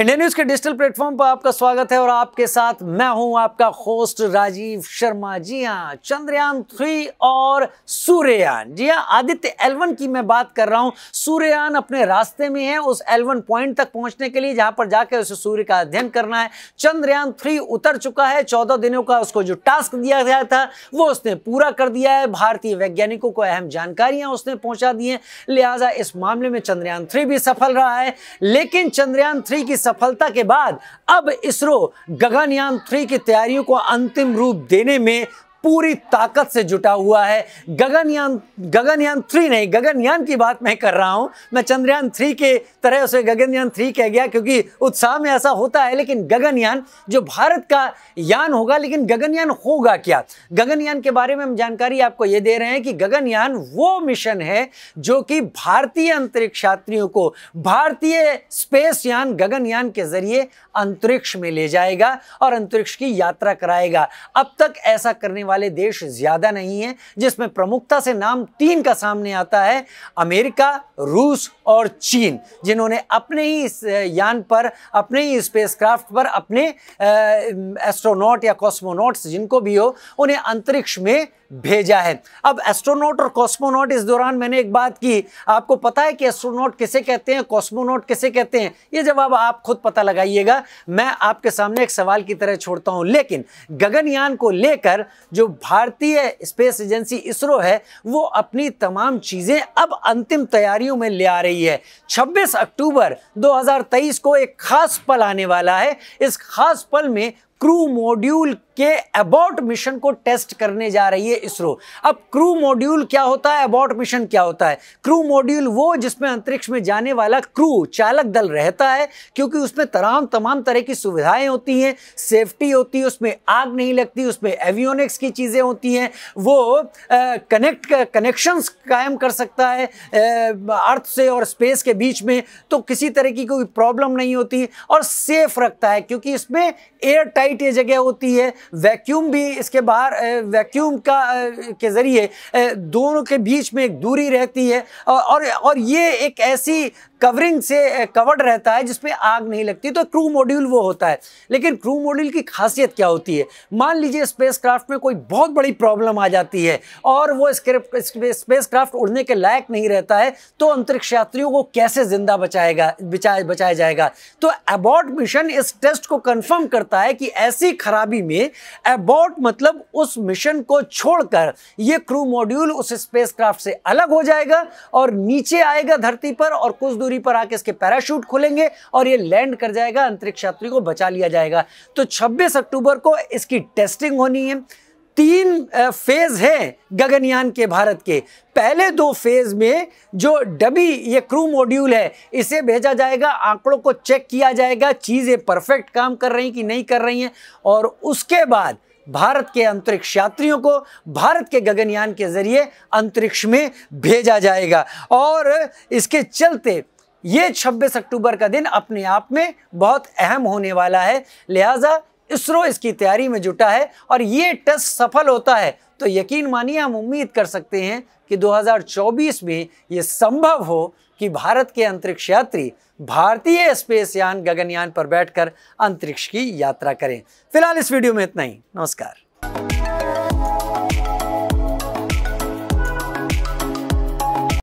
India news के digital platform पर आपका स्वागत है और आपके साथ मैं हूं आपका होस्ट राजीव शर्मा जी हाँ चंद्रयान थ्री और सूर्यान जी हाँ आदित्य एलवन की मैं बात कर रहा हूं सूर्यान अपने रास्ते में है उस एलवन पॉइंट तक पहुंचने के लिए जहां पर जाकर उसे सूर्य का अध्ययन करना है चंद्रयान थ्री उतर चुका है चौदह दिनों का उसको जो टास्क दिया गया था वो उसने पूरा कर दिया है भारतीय वैज्ञानिकों को अहम जानकारियां उसने पहुंचा दी है लिहाजा इस मामले में चंद्रयान थ्री भी सफल रहा है लेकिन चंद्रयान थ्री की सफलता के बाद अब इसरो गगनयान थ्री की तैयारियों को अंतिम रूप देने में पूरी ताकत से जुटा हुआ है गगनयान गगनयान थ्री नहीं गगनयान की बात मैं कर रहा हूं मैं चंद्रयान थ्री के तरह उसे गगनयान थ्री कह गया क्योंकि उत्साह में ऐसा होता है लेकिन गगनयान जो भारत का यान होगा लेकिन गगनयान होगा क्या गगनयान के बारे में हम जानकारी आपको ये दे रहे हैं कि गगनयान वो मिशन है जो कि भारतीय अंतरिक्ष यात्रियों को भारतीय स्पेस यान गगनयान के जरिए अंतरिक्ष में ले जाएगा और अंतरिक्ष की यात्रा कराएगा अब तक ऐसा करने वाले देश ज़्यादा नहीं है जिसमें प्रमुखता से नाम तीन का सामने आता है अमेरिका रूस और चीन जिन्होंने अपने ही इस यान पर अपने ही स्पेसक्राफ्ट पर अपने एस्ट्रोनॉट या कॉस्मोनॉट्स जिनको भी हो उन्हें अंतरिक्ष में भेजा है अब एस्ट्रोनॉट और कॉस्मोनॉट इस दौरान मैंने एक बात की आपको पता है कि एस्ट्रोनॉट किसे कहते हैं कॉस्मोनॉट किसे कहते हैं ये जवाब आप खुद पता लगाइएगा मैं आपके सामने एक सवाल की तरह छोड़ता हूँ लेकिन गगनयान को लेकर जो भारतीय स्पेस एजेंसी इसरो है वो अपनी तमाम चीज़ें अब अंतिम तैयारियों में ले आ रही है छब्बीस अक्टूबर दो को एक खास पल आने वाला है इस खास पल में क्रू मॉड्यूल के अबाउट मिशन को टेस्ट करने जा रही है इसरो अब क्रू मॉड्यूल क्या होता है अबॉट मिशन क्या होता है क्रू मॉड्यूल वो जिसमें अंतरिक्ष में जाने वाला क्रू चालक दल रहता है क्योंकि उसमें तमाम तमाम तरह की सुविधाएं होती हैं सेफ्टी होती है उसमें आग नहीं लगती उसमें एवियोनिक्स की चीज़ें होती हैं वो कनेक्ट कनेक्शंस कायम कर सकता है अर्थ से और स्पेस के बीच में तो किसी तरह की कोई प्रॉब्लम नहीं होती और सेफ रखता है क्योंकि इसमें एयर टाइट लाइट ये जगह होती है वैक्यूम भी इसके बाहर वैक्यूम का के ज़रिए दोनों के बीच में एक दूरी रहती है और और ये एक ऐसी कवरिंग से कवर्ड रहता है जिसमें आग नहीं लगती तो क्रू मॉड्यूल वो होता है लेकिन क्रू मॉड्यूल की खासियत क्या होती है मान लीजिए स्पेसक्राफ्ट में कोई बहुत बड़ी प्रॉब्लम आ जाती है और वो स्पेसक्राफ्ट उड़ने के लायक नहीं रहता है तो अंतरिक्ष यात्रियों को कैसे जिंदा बचाएगा बचाया बचाया जाएगा तो एबॉट मिशन इस टेस्ट को कन्फर्म करता है कि ऐसी खराबी में एबॉट मतलब उस मिशन को छोड़कर ये क्रू मॉड्यूल उस स्पेस से अलग हो जाएगा और नीचे आएगा धरती पर और कुछ दूर दूरी पर आके इसके पैराशूट खुलेंगे और ये लैंड कर जाएगा अंतरिक्ष यात्री को बचा लिया जाएगा तो 26 अक्टूबर को इसकी टेस्टिंग होनी है तीन फेज है गगनयान के भारत के पहले दो फेज में जो डबी ये क्रू मॉड्यूल है इसे भेजा जाएगा आंकड़ों को चेक किया जाएगा चीज़ें परफेक्ट काम कर रही कि नहीं कर रही हैं और उसके बाद भारत के अंतरिक्ष यात्रियों को भारत के गगनयान के जरिए अंतरिक्ष में भेजा जाएगा और इसके चलते ये 26 अक्टूबर का दिन अपने आप में बहुत अहम होने वाला है लिहाजा इसरो इसकी तैयारी में जुटा है और ये टेस्ट सफल होता है तो यकीन मानिए हम उम्मीद कर सकते हैं कि 2024 में ये संभव हो कि भारत के अंतरिक्ष यात्री भारतीय स्पेस यान गगनयान पर बैठकर अंतरिक्ष की यात्रा करें फिलहाल इस वीडियो में इतना ही नमस्कार